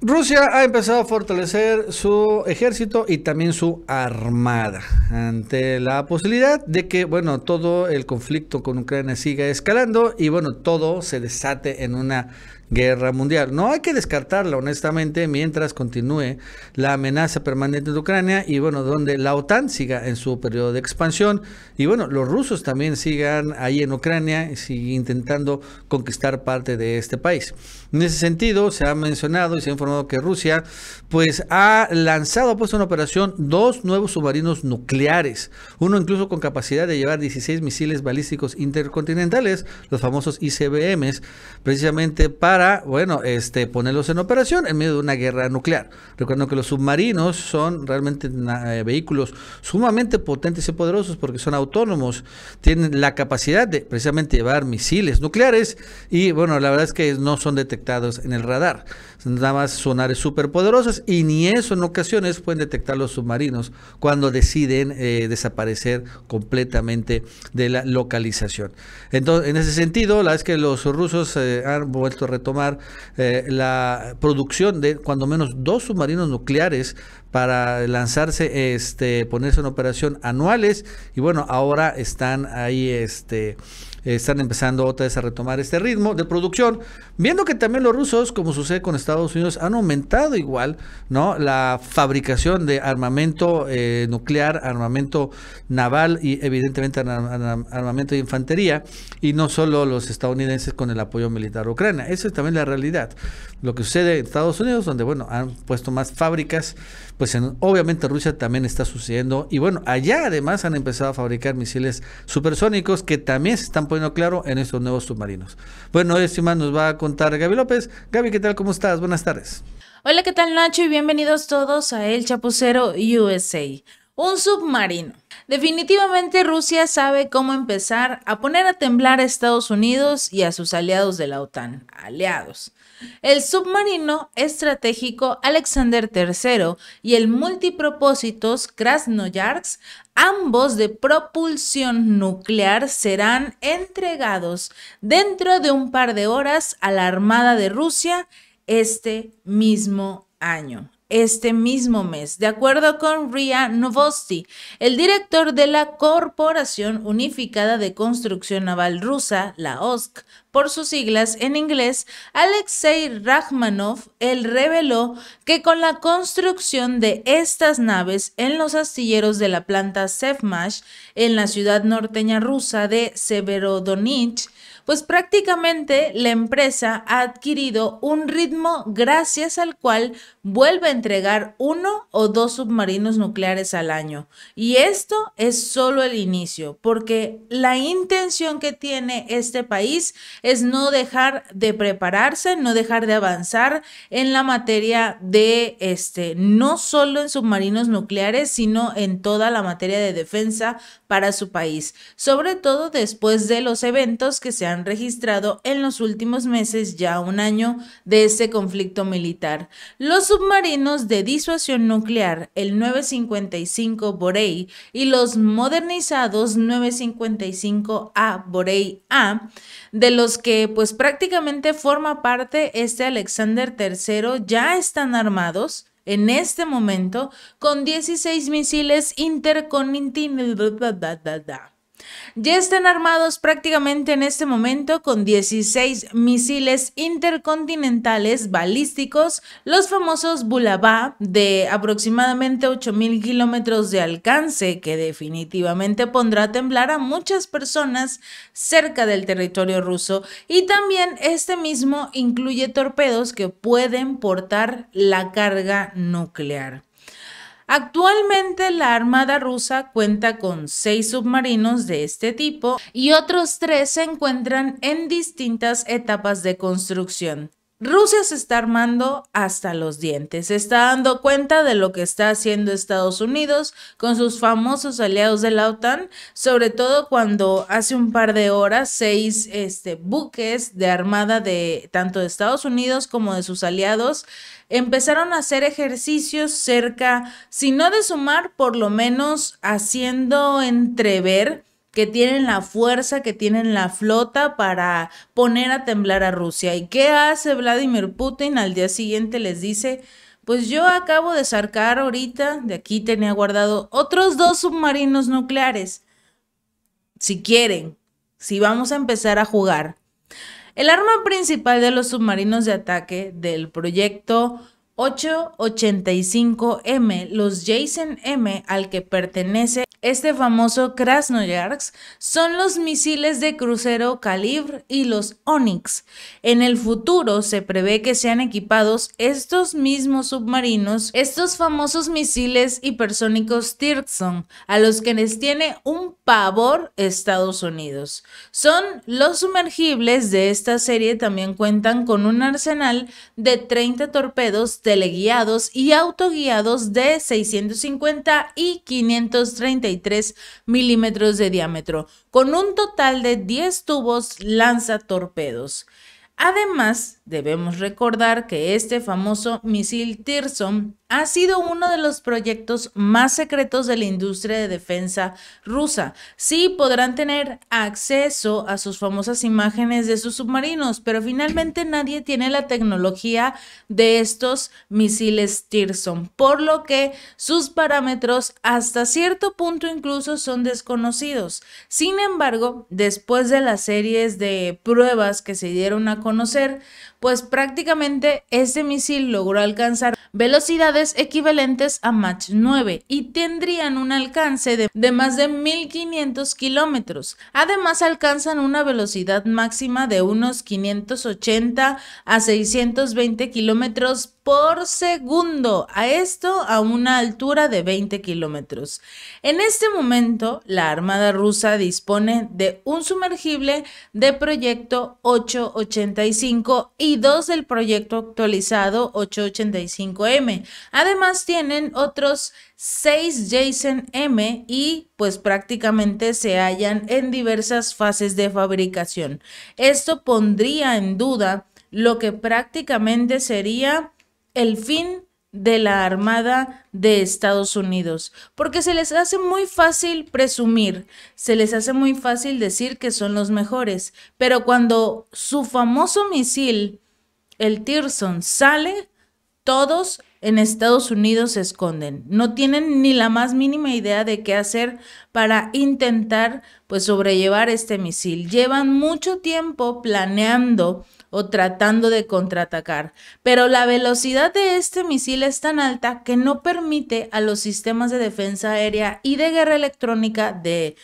Rusia ha empezado a fortalecer su ejército y también su armada ante la posibilidad de que, bueno, todo el conflicto con Ucrania siga escalando y, bueno, todo se desate en una guerra mundial. No hay que descartarla, honestamente, mientras continúe la amenaza permanente de Ucrania y, bueno, donde la OTAN siga en su periodo de expansión y, bueno, los rusos también sigan ahí en Ucrania y intentando conquistar parte de este país. En ese sentido, se ha mencionado y se ha informado que Rusia, pues, ha lanzado, ha puesto en operación dos nuevos submarinos nucleares, uno incluso con capacidad de llevar 16 misiles balísticos intercontinentales, los famosos ICBMs, precisamente para para, bueno, este, ponerlos en operación en medio de una guerra nuclear. recuerdo que los submarinos son realmente eh, vehículos sumamente potentes y poderosos porque son autónomos, tienen la capacidad de precisamente llevar misiles nucleares y, bueno, la verdad es que no son detectados en el radar. Son Nada más sonares súper y ni eso en ocasiones pueden detectar los submarinos cuando deciden eh, desaparecer completamente de la localización. Entonces, en ese sentido, la verdad que los rusos eh, han vuelto a tomar eh, la producción de cuando menos dos submarinos nucleares para lanzarse, este, ponerse en operación anuales. Y bueno, ahora están ahí este, eh, están empezando otra vez a retomar este ritmo de producción, viendo que también los rusos, como sucede con Estados Unidos, han aumentado igual, ¿no? La fabricación de armamento eh, nuclear, armamento naval y evidentemente armamento de infantería, y no solo los estadounidenses con el apoyo militar ucraniano. Ucrania. Esa es también la realidad lo que sucede en Estados Unidos, donde bueno, han puesto más fábricas, pues en, obviamente Rusia también está sucediendo. Y bueno, allá además han empezado a fabricar misiles supersónicos que también se están poniendo claro en estos nuevos submarinos. Bueno, hoy este nos va a contar Gaby López. Gaby, ¿qué tal? ¿Cómo estás? Buenas tardes. Hola, ¿qué tal Nacho? Y bienvenidos todos a El Chapucero USA. Un submarino. Definitivamente Rusia sabe cómo empezar a poner a temblar a Estados Unidos y a sus aliados de la OTAN. Aliados. El submarino estratégico Alexander III y el multipropósitos Krasnoyarsk, ambos de propulsión nuclear, serán entregados dentro de un par de horas a la Armada de Rusia este mismo año este mismo mes, de acuerdo con Ria Novosti, el director de la Corporación Unificada de Construcción Naval Rusa, la OSC, por sus siglas en inglés, Alexei Rachmanov, él reveló que con la construcción de estas naves en los astilleros de la planta Sevmash, en la ciudad norteña rusa de Severodonich, pues prácticamente la empresa ha adquirido un ritmo gracias al cual vuelve a entregar uno o dos submarinos nucleares al año. Y esto es solo el inicio, porque la intención que tiene este país es no dejar de prepararse, no dejar de avanzar en la materia de, este, no solo en submarinos nucleares, sino en toda la materia de defensa para su país, sobre todo después de los eventos que se han registrado en los últimos meses, ya un año de este conflicto militar. Los submarinos de disuasión nuclear, el 955 Borei y los modernizados 955A Borei A de los que pues prácticamente forma parte este Alexander III ya están armados en este momento con 16 misiles intercontinentales. Ya están armados prácticamente en este momento con 16 misiles intercontinentales balísticos, los famosos Bulabá de aproximadamente 8.000 kilómetros de alcance, que definitivamente pondrá a temblar a muchas personas cerca del territorio ruso. Y también este mismo incluye torpedos que pueden portar la carga nuclear. Actualmente la Armada rusa cuenta con seis submarinos de este tipo y otros tres se encuentran en distintas etapas de construcción. Rusia se está armando hasta los dientes, se está dando cuenta de lo que está haciendo Estados Unidos con sus famosos aliados de la OTAN, sobre todo cuando hace un par de horas seis este, buques de armada de tanto de Estados Unidos como de sus aliados empezaron a hacer ejercicios cerca, si no de sumar, por lo menos haciendo entrever que tienen la fuerza, que tienen la flota para poner a temblar a Rusia. ¿Y qué hace Vladimir Putin? Al día siguiente les dice, pues yo acabo de sacar ahorita, de aquí tenía guardado otros dos submarinos nucleares. Si quieren, si vamos a empezar a jugar. El arma principal de los submarinos de ataque del proyecto 885M, los Jason M, al que pertenece este famoso Krasnoyarsk son los misiles de crucero Calibre y los Onyx. En el futuro se prevé que sean equipados estos mismos submarinos, estos famosos misiles hipersónicos Tirkson, a los que les tiene un pavor Estados Unidos. Son los sumergibles de esta serie también cuentan con un arsenal de 30 torpedos teleguiados y autoguiados de 650 y 530 milímetros de diámetro, con un total de 10 tubos lanzatorpedos. Además, debemos recordar que este famoso misil Tirson ha sido uno de los proyectos más secretos de la industria de defensa rusa. Sí, podrán tener acceso a sus famosas imágenes de sus submarinos, pero finalmente nadie tiene la tecnología de estos misiles Tirson, por lo que sus parámetros hasta cierto punto incluso son desconocidos. Sin embargo, después de las series de pruebas que se dieron a conocer, pues prácticamente este misil logró alcanzar velocidades equivalentes a match 9 y tendrían un alcance de, más de 1500 kilómetros. Además alcanzan una velocidad máxima de unos 580 a 620 kilómetros por segundo, a esto a una altura de 20 kilómetros. En este momento, la Armada rusa dispone de un sumergible de proyecto 885 y dos del proyecto actualizado 885M. Además, tienen otros 6 Jason M y pues prácticamente se hallan en diversas fases de fabricación. Esto pondría en duda lo que prácticamente sería el fin de la Armada de Estados Unidos, porque se les hace muy fácil presumir, se les hace muy fácil decir que son los mejores, pero cuando su famoso misil, el Tirson, sale, todos en Estados Unidos se esconden. No tienen ni la más mínima idea de qué hacer para intentar pues sobrellevar este misil. Llevan mucho tiempo planeando o tratando de contraatacar, pero la velocidad de este misil es tan alta que no permite a los sistemas de defensa aérea y de guerra electrónica de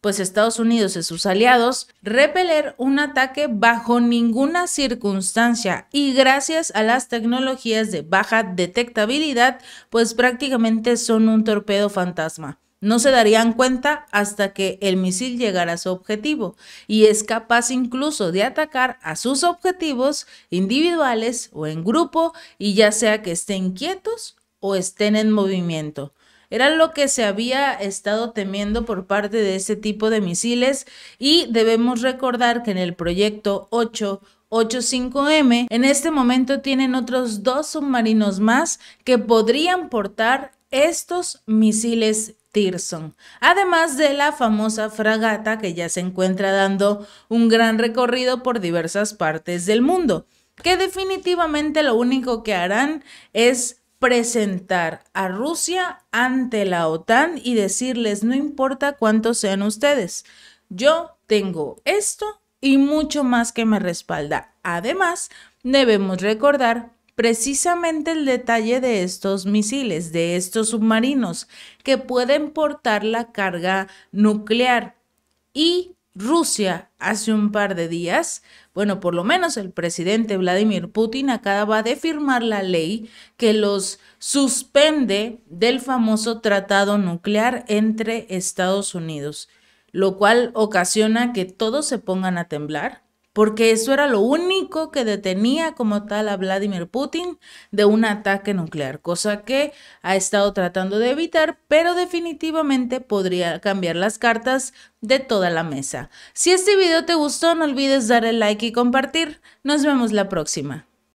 pues Estados Unidos y sus aliados, repeler un ataque bajo ninguna circunstancia y gracias a las tecnologías de baja detectabilidad, pues prácticamente son un torpedo fantasma. No se darían cuenta hasta que el misil llegara a su objetivo y es capaz incluso de atacar a sus objetivos individuales o en grupo y ya sea que estén quietos o estén en movimiento. Era lo que se había estado temiendo por parte de este tipo de misiles y debemos recordar que en el proyecto 885 m en este momento tienen otros dos submarinos más que podrían portar estos misiles Tirson, además de la famosa fragata que ya se encuentra dando un gran recorrido por diversas partes del mundo, que definitivamente lo único que harán es presentar a Rusia ante la OTAN y decirles, no importa cuántos sean ustedes, yo tengo esto y mucho más que me respalda. Además, debemos recordar precisamente el detalle de estos misiles, de estos submarinos, que pueden portar la carga nuclear y Rusia hace un par de días, bueno, por lo menos el presidente Vladimir Putin acaba de firmar la ley que los suspende del famoso tratado nuclear entre Estados Unidos, lo cual ocasiona que todos se pongan a temblar, porque eso era lo único que detenía como tal a Vladimir Putin de un ataque nuclear, cosa que ha estado tratando de evitar, pero definitivamente podría cambiar las cartas de toda la mesa. Si este video te gustó, no olvides darle like y compartir. Nos vemos la próxima.